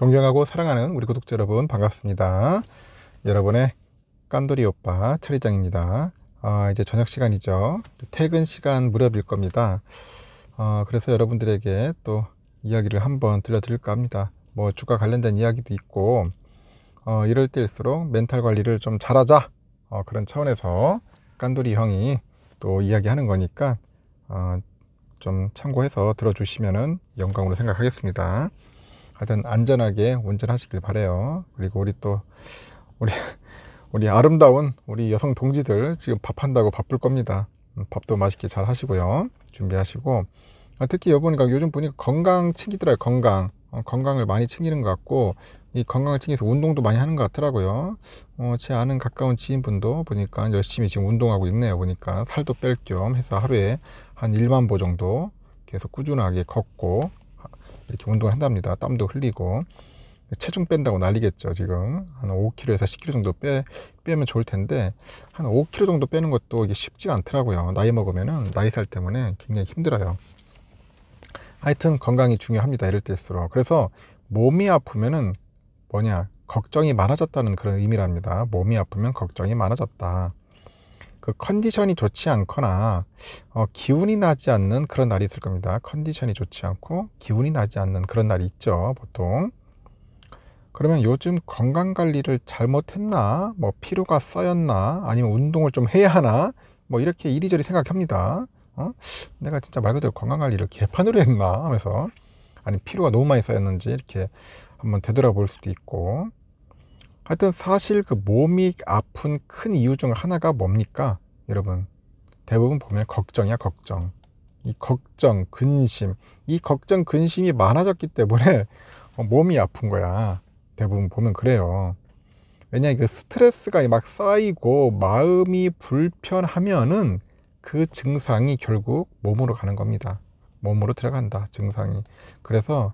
존경하고 사랑하는 우리 구독자 여러분 반갑습니다. 여러분의 깐돌이 오빠 차리장입니다. 아, 이제 저녁 시간이죠. 퇴근 시간 무렵일 겁니다. 아, 그래서 여러분들에게 또 이야기를 한번 들려드릴까 합니다. 뭐 주가 관련된 이야기도 있고 어, 이럴 때일수록 멘탈 관리를 좀 잘하자 어, 그런 차원에서 깐돌이 형이 또 이야기하는 거니까 어, 좀 참고해서 들어주시면 영광으로 생각하겠습니다. 하여튼 안전하게 운전하시길 바래요 그리고 우리 또 우리 우리 아름다운 우리 여성 동지들 지금 밥한다고 바쁠 겁니다 음, 밥도 맛있게 잘 하시고요 준비하시고 아, 특히 여보니까 그러니까 요즘 보니까 건강 챙기더라요 건강 어, 건강을 많이 챙기는 것 같고 이 건강을 챙겨서 운동도 많이 하는 것 같더라고요 어, 제 아는 가까운 지인분도 보니까 열심히 지금 운동하고 있네요 보니까 살도 뺄 겸 해서 하루에 한 1만 보 정도 계속 꾸준하게 걷고 이렇게 운동을 한답니다. 땀도 흘리고 체중 뺀다고 난리겠죠 지금 한 5kg에서 10kg 정도 빼, 빼면 좋을 텐데 한 5kg 정도 빼는 것도 이게 쉽지가 않더라고요 나이 먹으면은 나이 살 때문에 굉장히 힘들어요 하여튼 건강이 중요합니다 이럴 때일수록 그래서 몸이 아프면은 뭐냐 걱정이 많아졌다는 그런 의미랍니다 몸이 아프면 걱정이 많아졌다 그 컨디션이 좋지 않거나 어, 기운이 나지 않는 그런 날이 있을 겁니다. 컨디션이 좋지 않고 기운이 나지 않는 그런 날이 있죠. 보통. 그러면 요즘 건강 관리를 잘못했나? 뭐 피로가 쌓였나? 아니면 운동을 좀 해야 하나? 뭐 이렇게 이리저리 생각합니다. 어? 내가 진짜 말 그대로 건강 관리를 개판으로 했나 하면서 아니 피로가 너무 많이 쌓였는지 이렇게 한번 되돌아볼 수도 있고 하여튼 사실 그 몸이 아픈 큰 이유 중 하나가 뭡니까? 여러분 대부분 보면 걱정이야 걱정 이 걱정 근심 이 걱정 근심이 많아졌기 때문에 어, 몸이 아픈 거야 대부분 보면 그래요 왜냐 그 스트레스가 막 쌓이고 마음이 불편하면은 그 증상이 결국 몸으로 가는 겁니다 몸으로 들어간다 증상이 그래서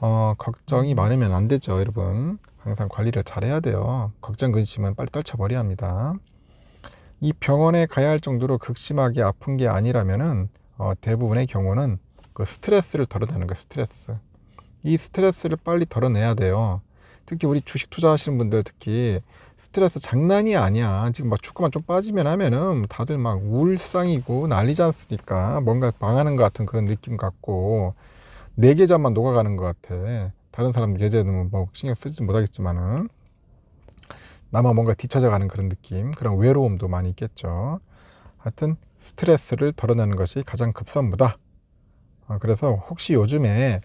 어, 걱정이 많으면 안 되죠 여러분 항상 관리를 잘해야 돼요. 걱정 근심은 빨리 떨쳐버려야 합니다. 이 병원에 가야 할 정도로 극심하게 아픈 게 아니라면은 어, 대부분의 경우는 그 스트레스를 덜어내는 거예요. 스트레스. 이 스트레스를 빨리 덜어내야 돼요. 특히 우리 주식 투자하시는 분들 특히 스트레스 장난이 아니야. 지금 막 축구만 좀 빠지면 하면은 다들 막 울상이고 난리지 않습니까? 뭔가 망하는 것 같은 그런 느낌 같고 내 네 계좌만 녹아가는 것 같아. 다른 사람 예제는 뭐 신경 쓰지 못하겠지만은 나만 뭔가 뒤쳐져가는 그런 느낌 그런 외로움도 많이 있겠죠 하여튼 스트레스를 덜어내는 것이 가장 급선무다 아, 그래서 혹시 요즘에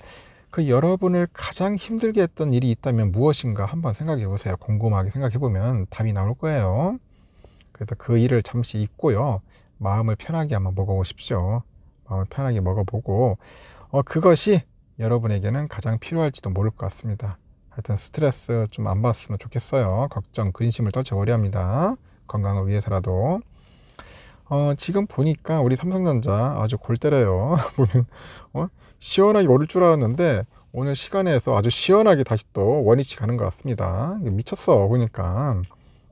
그 여러분을 가장 힘들게 했던 일이 있다면 무엇인가 한번 생각해 보세요 곰곰하게 생각해 보면 답이 나올 거예요 그래서 그 일을 잠시 잊고요 마음을 편하게 한번 먹어보십시오 마음을 편하게 먹어보고 어, 그것이 여러분에게는 가장 필요할지도 모를 것 같습니다. 하여튼 스트레스 좀 안 받았으면 좋겠어요. 걱정, 근심을 떨쳐버려 합니다. 건강을 위해서라도. 어, 지금 보니까 우리 삼성전자 아주 골 때려요. 보면, 어? 시원하게 오를 줄 알았는데, 오늘 시간에서 아주 시원하게 다시 또 원위치 가는 것 같습니다. 미쳤어, 보니까.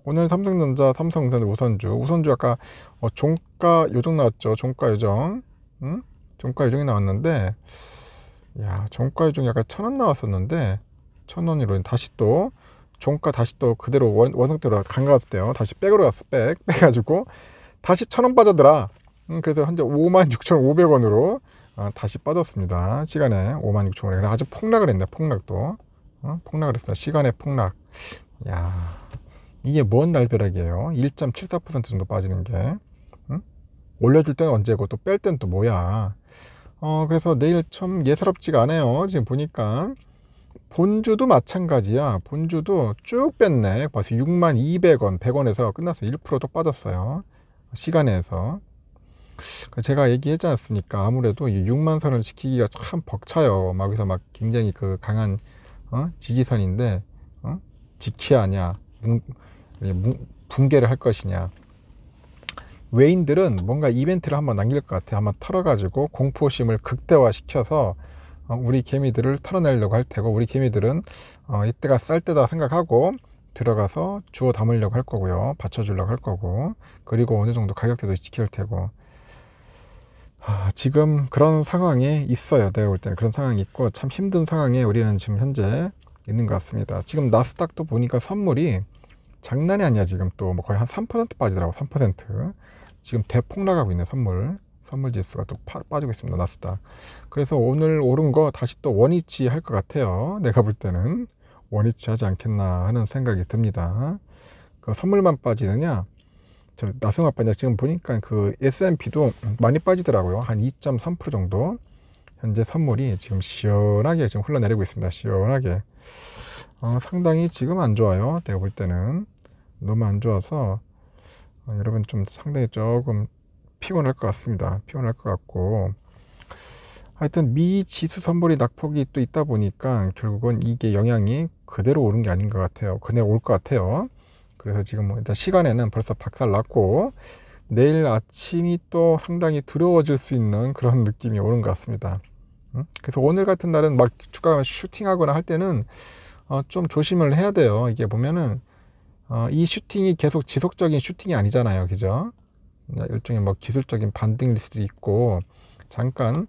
오늘 삼성전자, 삼성전자 우선주. 우선주 아까 어, 종가 요정 나왔죠. 종가 요정. 응? 종가 요정이 나왔는데, 야 종가에 좀 약간 천원 나왔었는데 천 원으로 다시 또 종가 다시 또 그대로 원, 원상태로 간가갔대요 다시 백으로 갔어 백 빼가지고 다시 천원빠졌더라 음, 그래서 현재 56,500원으로 어, 다시 빠졌습니다 시간에 56,500원 아주 폭락을 했네 폭락도 어? 폭락을 했습니다 시간의 폭락 야 이게 뭔 날벼락이에요 1.74% 정도 빠지는 게 응? 올려줄 때는 언제고 또 뺄 때는 또 뭐야 어, 그래서 내일 참 예사롭지가 않아요. 지금 보니까. 본주도 마찬가지야. 본주도 쭉 뺐네. 벌써 6만 200원, 100원에서 끝났어요. 1%도 빠졌어요. 시간에서. 그 제가 얘기했지 않습니까? 아무래도 6만 선을 지키기가 참 벅차요. 막 여기서 막 굉장히 그 강한 어? 지지선인데 어? 지키 하냐, 붕괴를 할 것이냐. 외인들은 뭔가 이벤트를 한번 남길 것 같아요. 한번 털어가지고 공포심을 극대화시켜서 어, 우리 개미들을 털어내려고 할 테고 우리 개미들은 어, 이때가 쌀 때다 생각하고 들어가서 주워 담으려고 할 거고요. 받쳐주려고 할 거고 그리고 어느 정도 가격대도 지킬 테고 아, 지금 그런 상황이 있어요. 내가 볼 때는 그런 상황이 있고 참 힘든 상황에 우리는 지금 현재 있는 것 같습니다. 지금 나스닥도 보니까 선물이 장난이 아니야 지금 또 뭐 거의 한 3% 빠지더라고 3% 지금 대폭락하고 있는 선물 선물 지수가 또 파, 빠지고 있습니다 나스닥 그래서 오늘 오른 거 다시 또 원위치 할 것 같아요 내가 볼 때는 원위치 하지 않겠나 하는 생각이 듭니다 그 선물만 빠지느냐 저 나승화 빠냐 지금 보니까 그 S&P도 많이 빠지더라고요 한 2.3% 정도 현재 선물이 지금 시원하게 지금 흘러내리고 있습니다 시원하게 어, 상당히 지금 안 좋아요 내가 볼 때는 너무 안 좋아서 어, 여러분 좀 상당히 조금 피곤할 것 같습니다. 피곤할 것 같고 하여튼 미 지수 선물이 낙폭이 또 있다 보니까 결국은 이게 영향이 그대로 오는 게 아닌 것 같아요. 그대로 올 것 같아요. 그래서 지금 뭐 일단 시간에는 벌써 박살 났고 내일 아침이 또 상당히 두려워질 수 있는 그런 느낌이 오는 것 같습니다. 그래서 오늘 같은 날은 막 주가 슈팅하거나 할 때는 어, 좀 조심을 해야 돼요. 이게 보면은 어, 이 슈팅이 계속 지속적인 슈팅이 아니잖아요. 그죠? 그러니까 일종의 뭐 기술적인 반등일 수도 있고 잠깐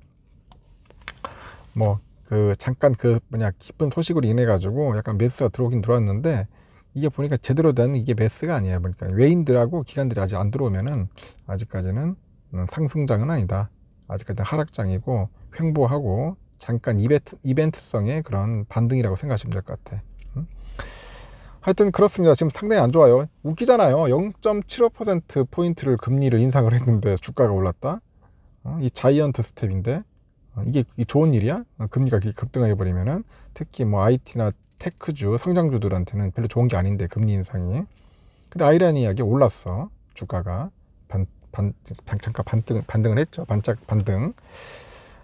뭐 그 잠깐 그 뭐냐 기쁜 소식으로 인해 가지고 약간 매스가 들어오긴 들어왔는데 이게 보니까 제대로 된 이게 매스가 아니에요. 그러니까 외인들하고 기관들이 아직 안 들어오면은 아직까지는 음, 상승장은 아니다. 아직까지는 하락장이고 횡보하고 잠깐 이벤트, 이벤트성의 그런 반등이라고 생각하시면 될 것 같아. 하여튼 그렇습니다. 지금 상당히 안 좋아요. 웃기잖아요. 0.75%포인트를 금리를 인상을 했는데 주가가 올랐다. 어, 이 자이언트 스텝인데 어, 이게 좋은 일이야? 어, 금리가 급등해버리면은 특히 뭐 IT나 테크주, 성장주들한테는 별로 좋은 게 아닌데 금리 인상이. 근데 아이러니하게 올랐어. 주가가 반, 반, 잠깐 반등, 반등을 했죠. 반짝 반등.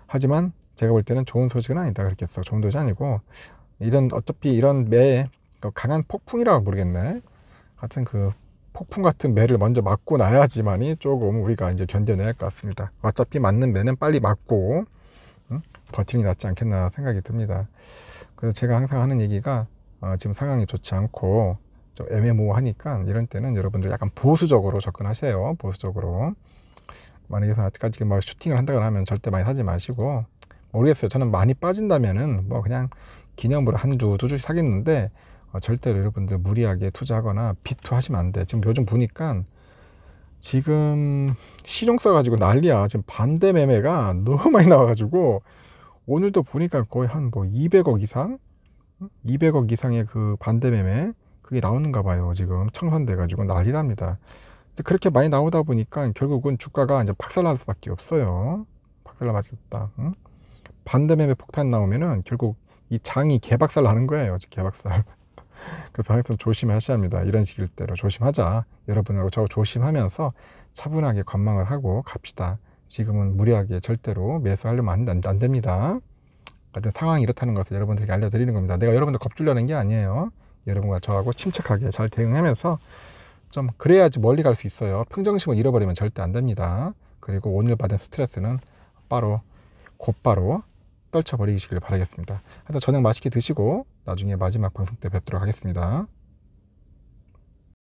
하지만 제가 볼 때는 좋은 소식은 아니다. 그렇겠어. 좋은 소식 아니고 이런 어차피 이런 매그 강한 폭풍이라고 모르겠네. 하여튼 그 폭풍 같은 매를 먼저 맞고 나야지만이 조금 우리가 이제 견뎌낼것 같습니다. 어차피 맞는 매는 빨리 맞고 버티는 게 낫지 않겠나 생각이 듭니다. 그래서 제가 항상 하는 얘기가 어, 지금 상황이 좋지 않고 좀 애매모호하니까 이런 때는 여러분들 약간 보수적으로 접근하세요. 보수적으로. 만약에 아직까지 뭐 슈팅을 한다고 하면 절대 많이 사지 마시고 모르겠어요. 저는 많이 빠진다면은 뭐 그냥 기념으로 한 주, 두 주씩 사겠는데 어, 절대로 여러분들 무리하게 투자하거나 비투하시면 안 돼. 지금 요즘 보니까 지금 실용써 가지고 난리야. 지금 반대 매매가 너무 많이 나와가지고 오늘도 보니까 거의 한 뭐 200억 이상, 200억 이상의 그 반대 매매 그게 나오는가 봐요. 지금 청산돼가지고 난리랍니다. 근데 그렇게 많이 나오다 보니까 결국은 주가가 이제 박살날 수밖에 없어요. 박살나 밖에 없다. 응? 반대 매매 폭탄 나오면은 결국 이 장이 개박살 나는 거예요. 개박살. 그래서 항상 조심하셔야 합니다. 이런 식일 때로 조심하자. 여러분하고저 조심하면서 차분하게 관망을 하고 갑시다. 지금은 무리하게 절대로 매수하려면 안, 안, 안 됩니다. 어떤 상황이 이렇다는 것을 여러분들에게 알려드리는 겁니다. 내가 여러분들 겁주려는 게 아니에요. 여러분과 저하고 침착하게 잘 대응하면서 좀 그래야지 멀리 갈 수 있어요. 평정심을 잃어버리면 절대 안 됩니다. 그리고 오늘 받은 스트레스는 바로 곧바로 떨쳐버리시길 바라겠습니다. 하여튼 저녁 맛있게 드시고 나중에 마지막 방송 때 뵙도록 하겠습니다.